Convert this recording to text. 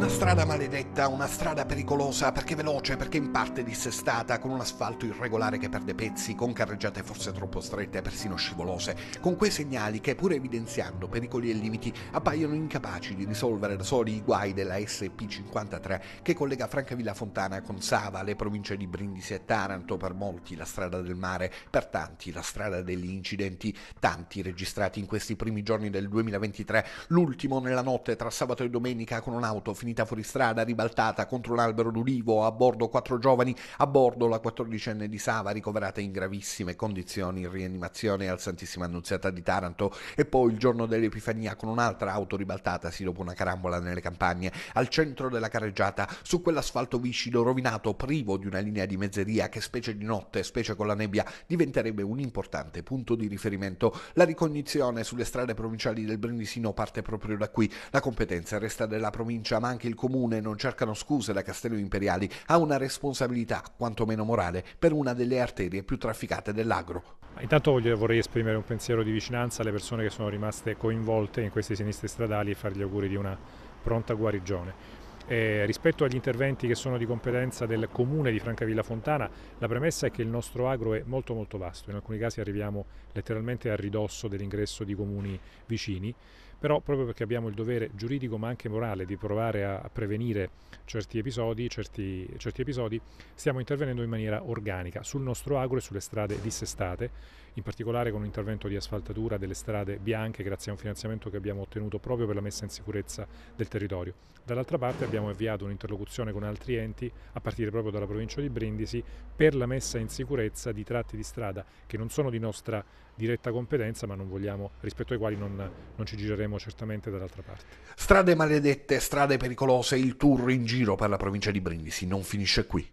Una strada maledetta, una strada pericolosa, perché veloce, perché in parte dissestata, con un asfalto irregolare che perde pezzi, con carreggiate forse troppo strette, persino scivolose, con quei segnali che, pur evidenziando pericoli e limiti, appaiono incapaci di risolvere da soli i guai della SP53 che collega Francavilla Fontana con Sava, le province di Brindisi e Taranto, per molti la strada del mare, per tanti la strada degli incidenti, tanti registrati in questi primi giorni del 2023, l'ultimo nella notte tra sabato e domenica con un'auto finita finita fuori strada, ribaltata contro un albero d'ulivo, a bordo quattro giovani, a bordo la quattordicenne di Sava ricoverata in gravissime condizioni in rianimazione al Santissima Annunziata di Taranto e poi il giorno dell'Epifania con un'altra auto ribaltatasi dopo una carambola nelle campagne, al centro della carreggiata, su quell'asfalto viscido rovinato, privo di una linea di mezzeria che specie di notte, specie con la nebbia, diventerebbe un importante punto di riferimento. La ricognizione sulle strade provinciali del Brindisino parte proprio da qui. La competenza resta della provincia, ma anche anche il comune non cercano scuse da Castello Imperiali, ha una responsabilità, quantomeno morale, per una delle arterie più trafficate dell'agro. Intanto vorrei esprimere un pensiero di vicinanza alle persone che sono rimaste coinvolte in queste sinistre stradali e fare gli auguri di una pronta guarigione. Eh, rispetto agli interventi che sono di competenza del comune di Francavilla Fontana, la premessa è che il nostro agro è molto molto vasto, in alcuni casi arriviamo letteralmente a ridosso dell'ingresso di comuni vicini però proprio perché abbiamo il dovere giuridico ma anche morale di provare a, prevenire certi episodi, certi, certi episodi, stiamo intervenendo in maniera organica sul nostro agro e sulle strade dissestate, in particolare con un intervento di asfaltatura delle strade bianche grazie a un finanziamento che abbiamo ottenuto proprio per la messa in sicurezza del territorio. Dall'altra parte abbiamo avviato un'interlocuzione con altri enti, a partire proprio dalla provincia di Brindisi, per la messa in sicurezza di tratti di strada che non sono di nostra diretta competenza ma vogliamo, rispetto ai quali non, non ci gireremo saremo certamente dall'altra parte. Strade maledette, strade pericolose, il tour in giro per la provincia di Brindisi non finisce qui.